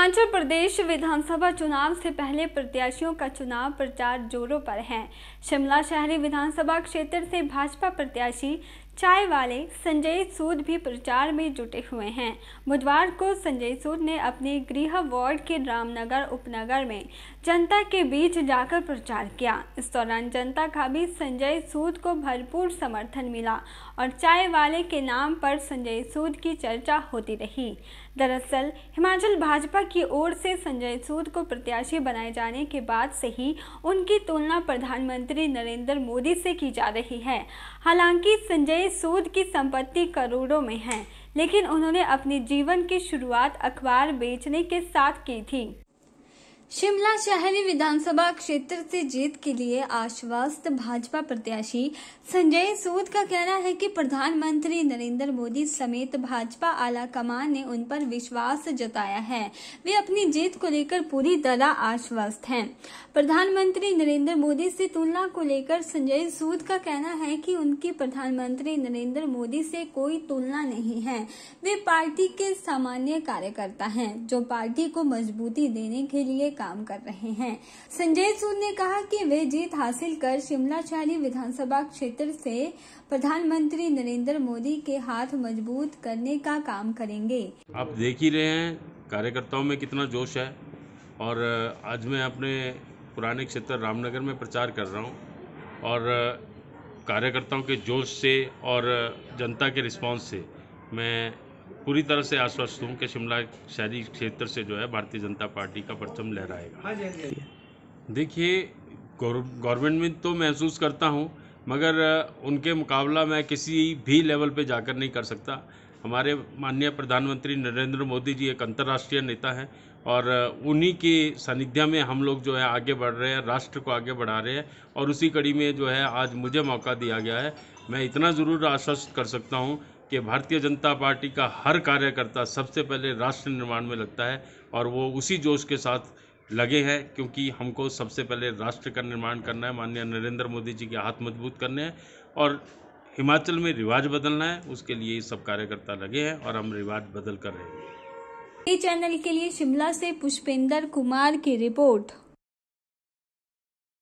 हिमाचल प्रदेश विधानसभा चुनाव से पहले प्रत्याशियों का चुनाव प्रचार जोरों पर है शिमला शहरी विधानसभा क्षेत्र से भाजपा प्रत्याशी चाय वाले संजय सूद भी प्रचार में जुटे हुए हैं बुधवार को संजय सूद ने अपने गृह वार्ड के रामनगर उपनगर में जनता के बीच जाकर प्रचार किया इस दौरान जनता का भी संजय सूद को भरपूर समर्थन मिला और चाय वाले के नाम पर संजय सूद की चर्चा होती रही दरअसल हिमाचल भाजपा की ओर से संजय सूद को प्रत्याशी बनाए जाने के बाद से ही उनकी तुलना प्रधानमंत्री नरेंद्र मोदी से की जा रही है हालांकि संजय सूद की संपत्ति करोड़ों में है लेकिन उन्होंने अपने जीवन की शुरुआत अखबार बेचने के साथ की थी शिमला शहरी विधानसभा क्षेत्र से जीत के लिए आश्वस्त भाजपा प्रत्याशी संजय सूद का कहना है कि प्रधानमंत्री नरेंद्र मोदी समेत भाजपा आला कमान ने उन पर विश्वास जताया है वे अपनी जीत को लेकर पूरी तरह आश्वस्त हैं। प्रधानमंत्री नरेंद्र मोदी से तुलना को लेकर संजय सूद का कहना है कि उनकी प्रधानमंत्री नरेंद्र मोदी से कोई तुलना नहीं है वे पार्टी के सामान्य कार्यकर्ता है जो पार्टी को मजबूती देने के लिए काम कर रहे हैं संजय सूद ने कहा कि वे जीत हासिल कर शिमला शैली विधानसभा क्षेत्र से प्रधानमंत्री नरेंद्र मोदी के हाथ मजबूत करने का काम करेंगे आप देख ही रहे हैं कार्यकर्ताओं में कितना जोश है और आज मैं अपने पुराने क्षेत्र रामनगर में प्रचार कर रहा हूँ और कार्यकर्ताओं के जोश से और जनता के रिस्पॉन्स से मैं पूरी तरह से आश्वस्त हूँ कि शिमला शहरी क्षेत्र से जो है भारतीय जनता पार्टी का परचम लहराएगा हाँ हाँ हाँ देखिए गवर्नमेंट में तो महसूस करता हूँ मगर उनके मुकाबला मैं किसी भी लेवल पे जाकर नहीं कर सकता हमारे माननीय प्रधानमंत्री नरेंद्र मोदी जी एक अंतर्राष्ट्रीय नेता हैं और उन्हीं के सानिध्या में हम लोग जो है आगे बढ़ रहे हैं राष्ट्र को आगे बढ़ा रहे हैं और उसी कड़ी में जो है आज मुझे मौका दिया गया है मैं इतना ज़रूर आश्वस्त कर सकता हूँ कि भारतीय जनता पार्टी का हर कार्यकर्ता सबसे पहले राष्ट्र निर्माण में लगता है और वो उसी जोश के साथ लगे हैं क्योंकि हमको सबसे पहले राष्ट्र का निर्माण करना है माननीय नरेंद्र मोदी जी के हाथ मजबूत करने हैं और हिमाचल में रिवाज बदलना है उसके लिए सब कार्यकर्ता लगे हैं और हम रिवाज बदल कर रहे हैं चैनल के लिए शिमला से पुष्पेंद्र कुमार की रिपोर्ट